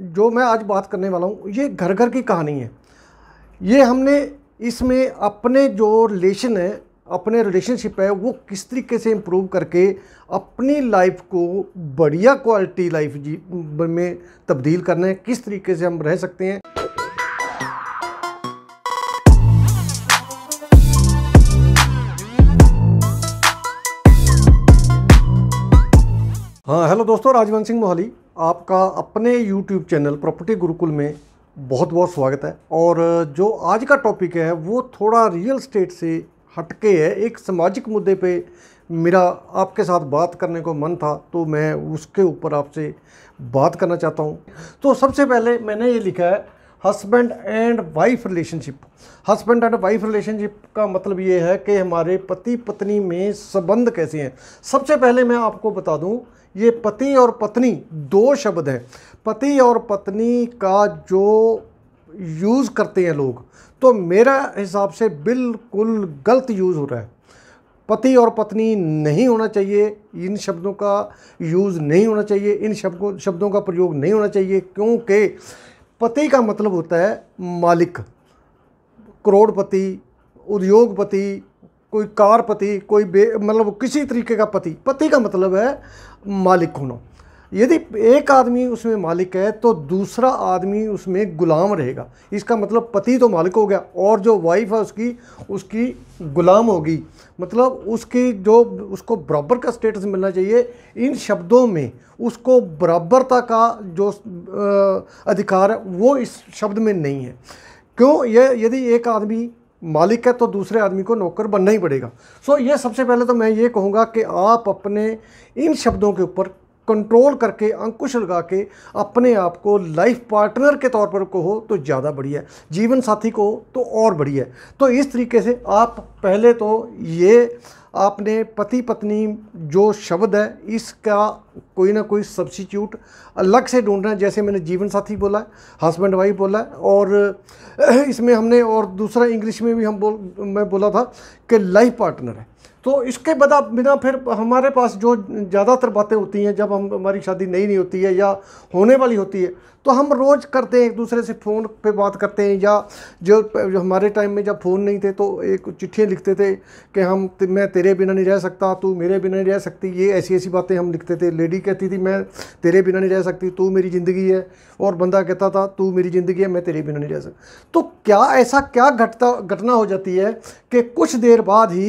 जो मैं आज बात करने वाला हूँ ये घर घर की कहानी है ये हमने इसमें अपने जो रिलेशन है अपने रिलेशनशिप है वो किस तरीके से इम्प्रूव करके अपनी लाइफ को बढ़िया क्वालिटी लाइफ जी में तब्दील करना है किस तरीके से हम रह सकते हैं हाँ हेलो दोस्तों राजवंत सिंह मोहाली आपका अपने यूट्यूब चैनल प्रॉपर्टी गुरुकुल में बहुत बहुत स्वागत है और जो आज का टॉपिक है वो थोड़ा रियल स्टेट से हटके है एक सामाजिक मुद्दे पे मेरा आपके साथ बात करने को मन था तो मैं उसके ऊपर आपसे बात करना चाहता हूँ तो सबसे पहले मैंने ये लिखा है husband and wife relationship husband and wife relationship का मतलब ये है कि हमारे पति पत्नी में संबंध कैसे हैं सबसे पहले मैं आपको बता दूं ये पति और पत्नी दो शब्द हैं पति और पत्नी का जो यूज़ करते हैं लोग तो मेरा हिसाब से बिल्कुल गलत यूज़ हो रहा है पति और पत्नी नहीं होना चाहिए इन शब्दों का यूज़ नहीं होना चाहिए इन शब्दों शब्दों का प्रयोग नहीं होना चाहिए क्योंकि पति का मतलब होता है मालिक करोड़पति उद्योगपति कोई कारपति कोई बे मतलब किसी तरीके का पति पति का मतलब है मालिक होना यदि एक आदमी उसमें मालिक है तो दूसरा आदमी उसमें गुलाम रहेगा इसका मतलब पति तो मालिक हो गया और जो वाइफ है उसकी उसकी गुलाम होगी मतलब उसकी जो उसको बराबर का स्टेटस मिलना चाहिए इन शब्दों में उसको बराबरता का जो अधिकार है वो इस शब्द में नहीं है क्यों ये यदि एक आदमी मालिक है तो दूसरे आदमी को नौकर बनना ही पड़ेगा सो so, ये सबसे पहले तो मैं ये कहूँगा कि आप अपने इन शब्दों के ऊपर कंट्रोल करके अंकुश लगा के अपने आप को लाइफ पार्टनर के तौर पर कहो तो ज़्यादा बढ़िया जीवन साथी को तो और बढ़िया है तो इस तरीके से आप पहले तो ये आपने पति पत्नी जो शब्द है इसका कोई ना कोई सब्सिट्यूट अलग से ढूंढना है जैसे मैंने जीवन साथी बोला है हस्बैंड वाइफ बोला है और इसमें हमने और दूसरा इंग्लिश में भी हम बोल मैं बोला था कि लाइफ पार्टनर है तो इसके बदा बिना फिर हमारे पास जो ज़्यादातर बातें होती हैं जब हम हमारी शादी नई नहीं होती है या होने वाली होती है तो हम रोज़ करते हैं एक दूसरे से फ़ोन पे बात करते हैं या जो, जो हमारे टाइम में जब फ़ोन नहीं थे तो एक चिट्ठियाँ लिखते थे कि हम मैं तेरे बिना नहीं रह सकता तू मेरे बिना नहीं रह सकती ये ऐसी ऐसी बातें हम लिखते थे ले लेडी कहती थी मैं तेरे बिना नहीं रह सकती तू मेरी ज़िंदगी है और बंदा कहता था तू मेरी ज़िंदगी है मैं तेरे बिना नहीं रह सकता तो क्या ऐसा क्या घटता घटना हो जाती है कि कुछ देर बाद ही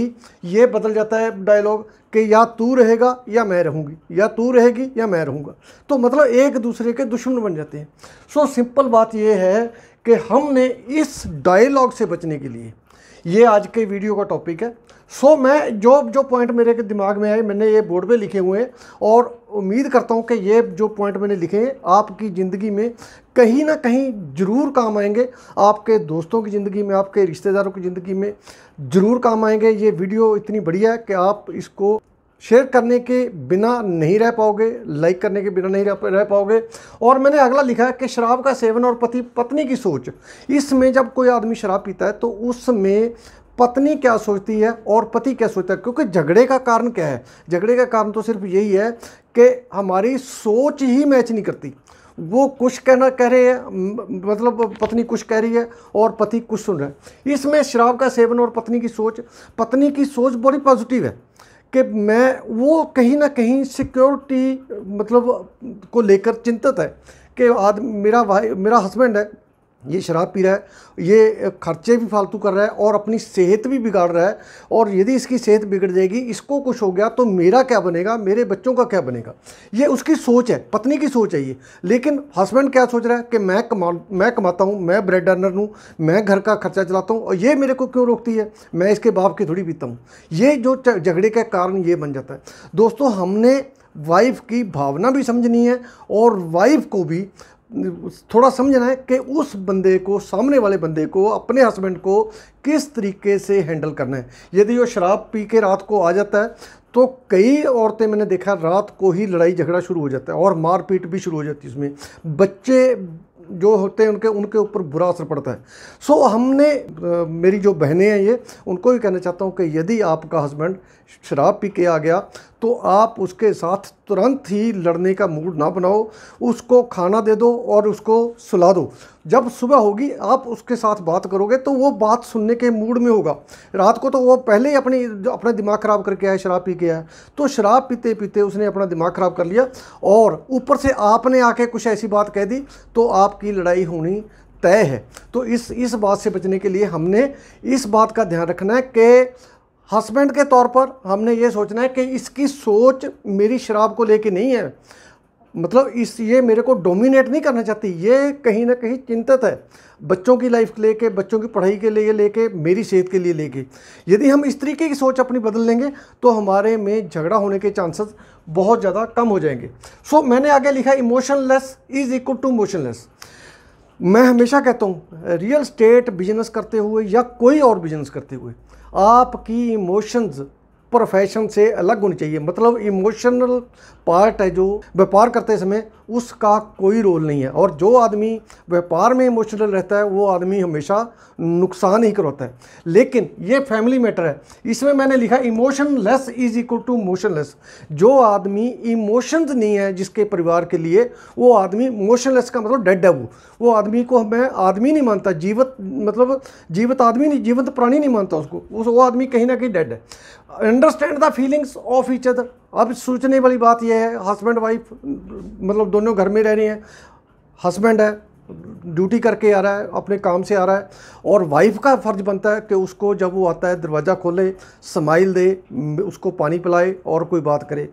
ये बदल जाता है डायलॉग कि या तू रहेगा या मैं रहूँगी या तू रहेगी या मैं रहूँगा तो मतलब एक दूसरे के दुश्मन बन जाते हैं सो सिंपल बात यह है कि हमने इस डायलॉग से बचने के लिए ये आज के वीडियो का टॉपिक है सो so, मैं जो जो पॉइंट मेरे के दिमाग में आए मैंने ये बोर्ड पे लिखे हुए हैं और उम्मीद करता हूँ कि ये जो पॉइंट मैंने लिखे हैं आपकी ज़िंदगी में कहीं ना कहीं ज़रूर काम आएंगे आपके दोस्तों की ज़िंदगी में आपके रिश्तेदारों की ज़िंदगी में ज़रूर काम आएंगे ये वीडियो इतनी बढ़िया है कि आप इसको शेयर करने के बिना नहीं रह पाओगे लाइक करने के बिना नहीं रह पाओगे और मैंने अगला लिखा है कि शराब का सेवन और पति पत्नी की सोच इसमें जब कोई आदमी शराब पीता है तो उसमें पत्नी क्या सोचती है और पति क्या सोचता है क्योंकि झगड़े का कारण क्या है झगड़े का कारण तो सिर्फ यही है कि हमारी सोच ही मैच नहीं करती वो कुछ कहना कह रहे हैं मतलब पत्नी कुछ कह रही है और पति कुछ सुन रहे हैं इसमें शराब का सेवन और पत्नी की सोच पत्नी की सोच बड़ी पॉजिटिव है कि मैं वो कहीं ना कहीं सिक्योरिटी मतलब को लेकर चिंतित है कि आदमी मेरा भाई मेरा हस्बैंड है ये शराब पी रहा है ये खर्चे भी फालतू कर रहा है और अपनी सेहत भी बिगाड़ रहा है और यदि इसकी सेहत बिगड़ जाएगी इसको कुछ हो गया तो मेरा क्या बनेगा मेरे बच्चों का क्या बनेगा ये उसकी सोच है पत्नी की सोच है ये लेकिन हस्बैंड क्या सोच रहा है कि मैं कमा मैं कमाता हूँ मैं ब्रेड अर्नर हूँ मैं घर का खर्चा चलाता हूँ और ये मेरे को क्यों रोकती है मैं इसके बाप की थोड़ी पीता हूँ ये जो झगड़े का कारण ये बन जाता है दोस्तों हमने वाइफ की भावना भी समझनी है और वाइफ को भी थोड़ा समझना है कि उस बंदे को सामने वाले बंदे को अपने हस्बैंड को किस तरीके से हैंडल करना है यदि वो शराब पी के रात को आ जाता है तो कई औरतें मैंने देखा रात को ही लड़ाई झगड़ा शुरू हो जाता है और मारपीट भी शुरू हो जाती है उसमें बच्चे जो होते हैं उनके उनके ऊपर बुरा असर पड़ता है सो so, हमने आ, मेरी जो बहनें हैं ये उनको भी कहना चाहता हूँ कि यदि आपका हस्बैंड शराब पी के आ गया तो आप उसके साथ तुरंत ही लड़ने का मूड ना बनाओ उसको खाना दे दो और उसको सुला दो जब सुबह होगी आप उसके साथ बात करोगे तो वो बात सुनने के मूड में होगा रात को तो वो पहले ही अपनी जो अपना दिमाग ख़राब करके आया शराब पी के आया तो शराब पीते पीते उसने अपना दिमाग ख़राब कर लिया और ऊपर से आपने आके कुछ ऐसी बात कह दी तो आपकी लड़ाई होनी तय है तो इस इस बात से बचने के लिए हमने इस बात का ध्यान रखना है कि हस्बैंड के तौर पर हमने ये सोचना है कि इसकी सोच मेरी शराब को लेके नहीं है मतलब इस ये मेरे को डोमिनेट नहीं करना चाहती ये कहीं ना कहीं चिंतित है बच्चों की लाइफ के लेके बच्चों की पढ़ाई के लिए लेके मेरी सेहत के लिए लेके यदि हम इस तरीके की सोच अपनी बदल लेंगे तो हमारे में झगड़ा होने के चांसेस बहुत ज़्यादा कम हो जाएंगे सो so, मैंने आगे लिखा emotionless is equal to motionless मैं हमेशा कहता हूँ रियल स्टेट बिजनेस करते हुए या कोई और बिजनेस करते हुए आपकी इमोशंस प्रोफेशन से अलग होनी चाहिए मतलब इमोशनल पार्ट है जो व्यापार करते समय उसका कोई रोल नहीं है और जो आदमी व्यापार में इमोशनल रहता है वो आदमी हमेशा नुकसान ही करवाता है लेकिन ये फैमिली मैटर है इसमें मैंने लिखा emotion is equal to motionless जो आदमी इमोशंस नहीं है जिसके परिवार के लिए वो आदमी मोशनलेस का मतलब डेड है वो वो आदमी को मैं आदमी नहीं मानता जीवित मतलब जीवित आदमी नहीं जीवंत प्राणी नहीं मानता उसको उस वो आदमी कहीं ना कहीं डेड है understand the feelings of each other अब सोचने वाली बात यह है हस्बैंड वाइफ मतलब दोनों घर में रह रहे हैं हस्बैंड है ड्यूटी करके आ रहा है अपने काम से आ रहा है और वाइफ का फ़र्ज बनता है कि उसको जब वो आता है दरवाज़ा खोले समाइल दे उसको पानी पिलाए और कोई बात करे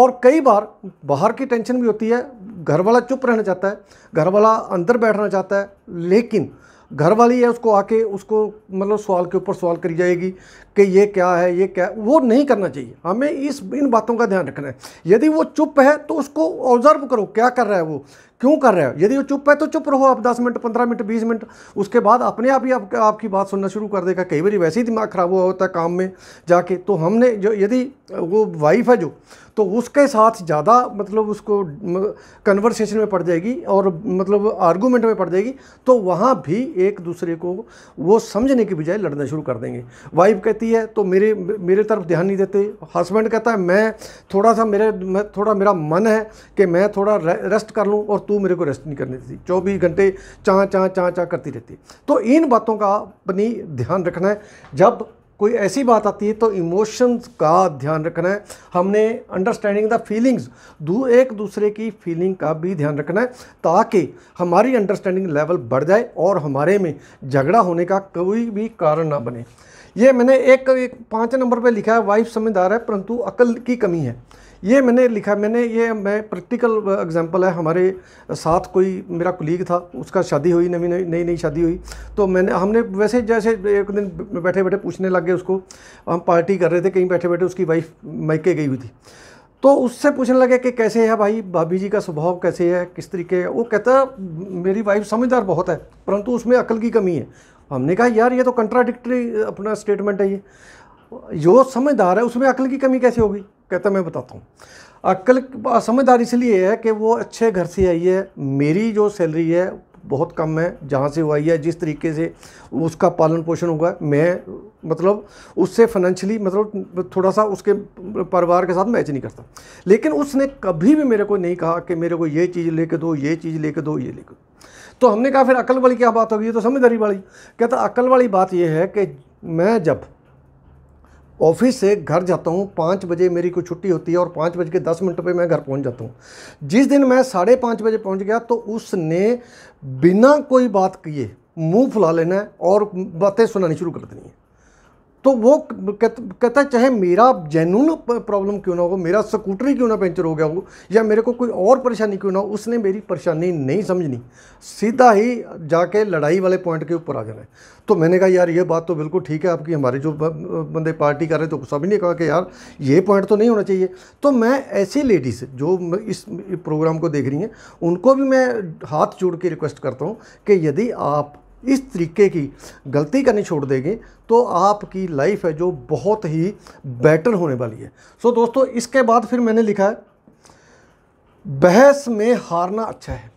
और कई बार बाहर की टेंशन भी होती है घर वाला चुप रहना चाहता है घर वाला अंदर बैठना चाहता है लेकिन घर वाली है उसको आके उसको मतलब सवाल के ऊपर सवाल करी जाएगी कि ये क्या है ये क्या है वो नहीं करना चाहिए हमें इस इन बातों का ध्यान रखना है यदि वो चुप है तो उसको ऑब्ज़र्व करो क्या कर रहा है वो क्यों कर रहे हो यदि वो चुप है तो चुप रहो आप दस मिनट पंद्रह मिनट बीस मिनट उसके बाद अपने आप ही आप, आपकी बात सुनना शुरू कर देगा कई बार वैसे ही दिमाग ख़राब हुआ होता है काम में जाके तो हमने जो यदि वो वाइफ है जो तो उसके साथ ज़्यादा मतलब उसको कन्वर्सेशन में पड़ जाएगी और मतलब आर्गूमेंट में पड़ जाएगी तो वहाँ भी एक दूसरे को वो समझने के बजाय लड़ना शुरू कर देंगे वाइफ कहती है तो मेरे मेरे तरफ ध्यान नहीं देते हस्बैंड कहता है मैं थोड़ा सा मेरे थोड़ा मेरा मन है कि मैं थोड़ा रेस्ट कर लूँ और तू मेरे को रेस्ट नहीं करने देती चौबीस घंटे चाँ चाँ चाँ चाँ करती रहती है तो इन बातों का अपनी ध्यान रखना है जब कोई ऐसी बात आती है तो इमोशंस का ध्यान रखना है हमने अंडरस्टैंडिंग द फीलिंग्स दू एक दूसरे की फीलिंग का भी ध्यान रखना है ताकि हमारी अंडरस्टैंडिंग लेवल बढ़ जाए और हमारे में झगड़ा होने का कोई भी कारण ना बने ये मैंने एक, एक पाँच नंबर पे लिखा है वाइफ समझदार है परंतु अकल की कमी है ये मैंने लिखा मैंने ये मैं प्रैक्टिकल एग्जांपल है हमारे साथ कोई मेरा कुलीग था उसका शादी हुई नवी नई नई नई शादी हुई तो मैंने हमने वैसे जैसे एक दिन बैठे बैठे पूछने लग गए उसको हम पार्टी कर रहे थे कहीं बैठे बैठे उसकी वाइफ मैके गई हुई थी तो उससे पूछने लगे कि कैसे है भाई भाभी जी का स्वभाव कैसे है किस तरीके है वो कहता मेरी वाइफ समझदार बहुत है परंतु उसमें अकल की कमी है हमने कहा यार ये तो कंट्राडिक्टरी अपना स्टेटमेंट है ये जो समझदार है उसमें अकल की कमी कैसे होगी कहता मैं बताता हूँ अक्ल समझदारी इसलिए है कि वो अच्छे घर से आई है मेरी जो सैलरी है बहुत कम है जहाँ से वो आई है जिस तरीके से उसका पालन पोषण हुआ मैं मतलब उससे फाइनेंशियली मतलब थोड़ा सा उसके परिवार के साथ मैच नहीं करता लेकिन उसने कभी भी मेरे को नहीं कहा कि मेरे को ये चीज़ लेके दो ये चीज़ लेके दो ये लेके दो तो हमने कहा फिर अकल वाली क्या बात होगी ये तो समझदारी वाली कहता अकल वाली बात यह है कि मैं जब ऑफिस से घर जाता हूँ पाँच बजे मेरी कोई छुट्टी होती है और पाँच बज के दस मिनट पे मैं घर पहुँच जाता हूँ जिस दिन मैं साढ़े पाँच बजे पहुँच गया तो उसने बिना कोई बात किए मुंह फुला लेना है और बातें सुनानी शुरू कर देनी है तो वो कहता है चाहे मेरा जेनून प्रॉब्लम क्यों ना हो मेरा स्कूटर ही क्यों ना पंचर हो गया हो या मेरे को कोई और परेशानी क्यों ना हो उसने मेरी परेशानी नहीं समझनी सीधा ही जाके लड़ाई वाले पॉइंट के ऊपर आ जाना है तो मैंने कहा यार ये बात तो बिल्कुल ठीक है आपकी हमारे जो बंदे पार्टी कर रहे तो सभी ने कहा कि यार ये पॉइंट तो नहीं होना चाहिए तो मैं ऐसी लेडीज़ जो इस प्रोग्राम को देख रही हैं उनको भी मैं हाथ जोड़ के रिक्वेस्ट करता हूँ कि यदि आप इस तरीके की गलती करनी छोड़ देंगे तो आपकी लाइफ है जो बहुत ही बेटर होने वाली है सो so, दोस्तों इसके बाद फिर मैंने लिखा है बहस में हारना अच्छा है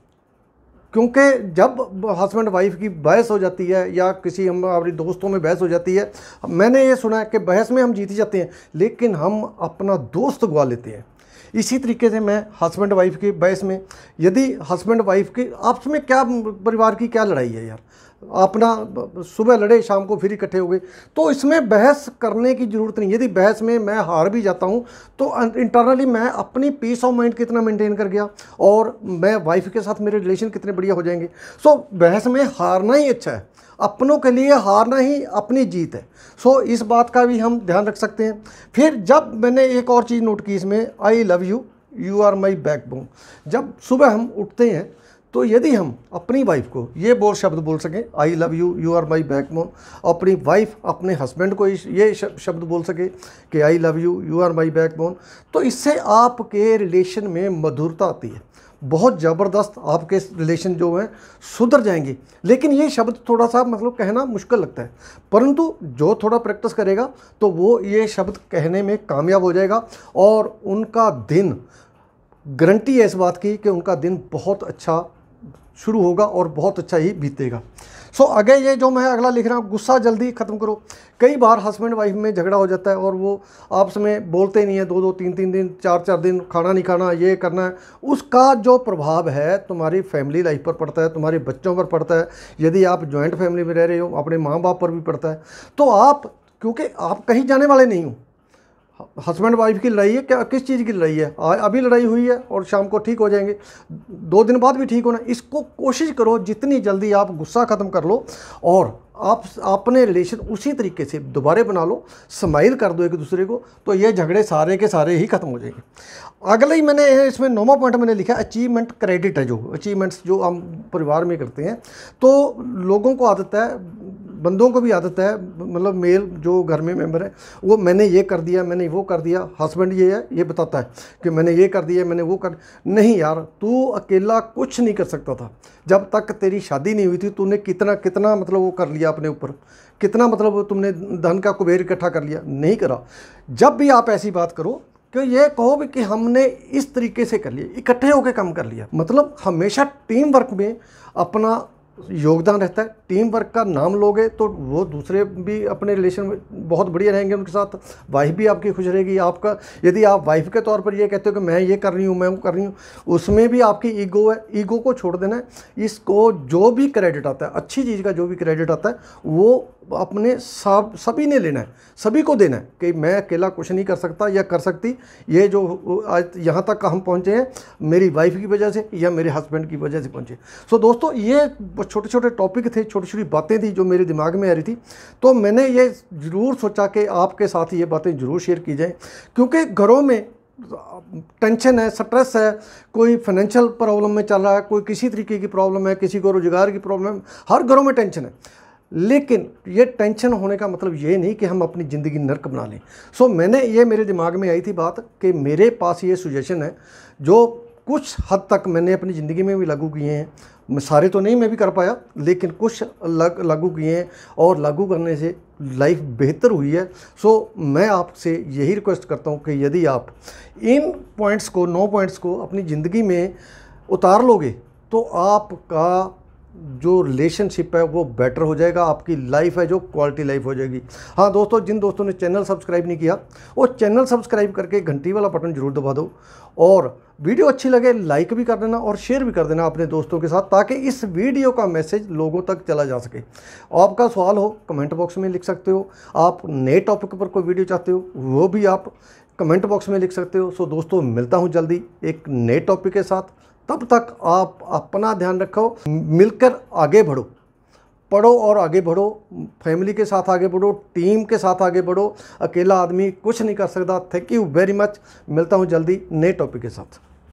क्योंकि जब हस्बैंड वाइफ की बहस हो जाती है या किसी हम हमारी दोस्तों में बहस हो जाती है मैंने ये सुना है कि बहस में हम जीत जाते हैं लेकिन हम अपना दोस्त गवा लेते हैं इसी तरीके से मैं हस्बैंड वाइफ की बहस में यदि हस्बैंड वाइफ की आपस में क्या परिवार की क्या लड़ाई है यार अपना सुबह लड़े शाम को फिर इकट्ठे हो गए तो इसमें बहस करने की ज़रूरत नहीं यदि बहस में मैं हार भी जाता हूँ तो इंटरनली अं, मैं अपनी पीस ऑफ माइंड कितना मेंटेन कर गया और मैं वाइफ के साथ मेरे रिलेशन कितने बढ़िया हो जाएंगे सो so, बहस में हारना ही अच्छा है अपनों के लिए हारना ही अपनी जीत है सो so, इस बात का भी हम ध्यान रख सकते हैं फिर जब मैंने एक और चीज़ नोट की इसमें I love you you are my back जब सुबह हम उठते हैं तो यदि हम अपनी वाइफ को ये बोल शब्द बोल सकें I love you you are my backbone अपनी वाइफ अपने हस्बैंड को ये शब्द बोल सके कि I love you you are my backbone तो इससे आपके रिलेशन में मधुरता आती है बहुत ज़बरदस्त आपके रिलेशन जो हैं सुधर जाएंगे लेकिन ये शब्द थोड़ा सा मतलब कहना मुश्किल लगता है परंतु जो थोड़ा प्रैक्टिस करेगा तो वो ये शब्द कहने में कामयाब हो जाएगा और उनका दिन गारंटी है इस बात की कि उनका दिन बहुत अच्छा शुरू होगा और बहुत अच्छा ही बीतेगा सो so, आगे ये जो मैं अगला लिख रहा हूँ गुस्सा जल्दी ख़त्म करो कई बार हस्बैंड वाइफ में झगड़ा हो जाता है और वो आपस में बोलते नहीं हैं दो दो तीन तीन दिन चार चार दिन खाना नहीं खाना ये करना है उसका जो प्रभाव है तुम्हारी फैमिली लाइफ पर पड़ता है तुम्हारे बच्चों पर पड़ता है यदि आप जॉइंट फैमिली में रह रहे हो अपने माँ बाप पर भी पड़ता है तो आप क्योंकि आप कहीं जाने वाले नहीं हो हस्बैंड वाइफ की लड़ाई है क्या किस चीज़ की लड़ाई है आज अभी लड़ाई हुई है और शाम को ठीक हो जाएंगे दो दिन बाद भी ठीक होना इसको कोशिश करो जितनी जल्दी आप गुस्सा ख़त्म कर लो और आप अपने रिलेशन उसी तरीके से दोबारे बना लो स्माइल कर दो एक दूसरे को तो ये झगड़े सारे के सारे ही ख़त्म हो जाएंगे अगला ही मैंने इसमें नौवा पॉइंट मैंने लिखा अचीवमेंट क्रेडिट है जो अचीवमेंट्स जो हम परिवार में करते हैं तो लोगों को आदत है बंदों को भी आदत है मतलब मेल जो घर में मेम्बर है वो मैंने ये कर दिया मैंने वो कर दिया हस्बैंड ये है ये बताता है कि मैंने ये कर दिया मैंने वो कर नहीं यार तू अकेला कुछ नहीं कर सकता था जब तक तेरी शादी नहीं हुई थी तूने कितना कितना मतलब वो कर लिया अपने ऊपर कितना मतलब तुमने धन का कुबेर इकट्ठा कर लिया नहीं करा जब भी आप ऐसी बात करो कि ये कहो भी कि हमने इस तरीके से कर लिया इकट्ठे होकर काम कर लिया मतलब हमेशा टीम वर्क में अपना योगदान रहता है टीम वर्क का नाम लोगे तो वो दूसरे भी अपने रिलेशन में बहुत बढ़िया रहेंगे उनके साथ वाइफ भी आपकी खुश रहेगी आपका यदि आप वाइफ के तौर पर ये कहते हो कि मैं ये कर रही हूँ मैं वो कर रही हूँ उसमें भी आपकी ईगो है ईगो को छोड़ देना है इसको जो भी क्रेडिट आता है अच्छी चीज़ का जो भी क्रेडिट आता है वो अपने सब सभी ने लेना है सभी को देना है कि मैं अकेला कुछ नहीं कर सकता या कर सकती ये जो आज यहाँ तक हम पहुँचे हैं मेरी वाइफ की वजह से या मेरे हस्बैंड की वजह से पहुँचे सो दोस्तों ये छोटे छोटे टॉपिक थे छोटे छोटी छोटी बातें थी जो मेरे दिमाग में आ रही थी तो मैंने ये ज़रूर सोचा कि आपके साथ ये बातें ज़रूर शेयर की जाएँ क्योंकि घरों में टेंशन है स्ट्रेस है कोई फाइनेंशियल प्रॉब्लम में चल रहा है कोई किसी तरीके की प्रॉब्लम है किसी को रोज़गार की प्रॉब्लम हर घरों में टेंशन है लेकिन ये टेंशन होने का मतलब ये नहीं कि हम अपनी ज़िंदगी नरक बना लें सो so, मैंने ये मेरे दिमाग में आई थी बात कि मेरे पास ये सुजेशन है जो कुछ हद तक मैंने अपनी ज़िंदगी में भी लागू किए हैं मैं सारे तो नहीं मैं भी कर पाया लेकिन कुछ लग लागू किए हैं और लागू करने से लाइफ बेहतर हुई है सो मैं आपसे यही रिक्वेस्ट करता हूँ कि यदि आप इन पॉइंट्स को नौ पॉइंट्स को अपनी ज़िंदगी में उतार लोगे तो आपका जो रिलेशनशिप है वो बेटर हो जाएगा आपकी लाइफ है जो क्वालिटी लाइफ हो जाएगी हाँ दोस्तों जिन दोस्तों ने चैनल सब्सक्राइब नहीं किया वो चैनल सब्सक्राइब करके घंटी वाला बटन जरूर दबा दो और वीडियो अच्छी लगे लाइक भी कर देना और शेयर भी कर देना अपने दोस्तों के साथ ताकि इस वीडियो का मैसेज लोगों तक चला जा सके आपका सवाल हो कमेंट बॉक्स में लिख सकते हो आप नए टॉपिक पर कोई वीडियो चाहते हो वो भी आप कमेंट बॉक्स में लिख सकते हो सो दोस्तों मिलता हूँ जल्दी एक नए टॉपिक के साथ तब तक आप अपना ध्यान रखो मिलकर आगे बढ़ो पढ़ो और आगे बढ़ो फैमिली के साथ आगे बढ़ो टीम के साथ आगे बढ़ो अकेला आदमी कुछ नहीं कर सकता थैंक यू वेरी मच मिलता हूँ जल्दी नए टॉपिक के साथ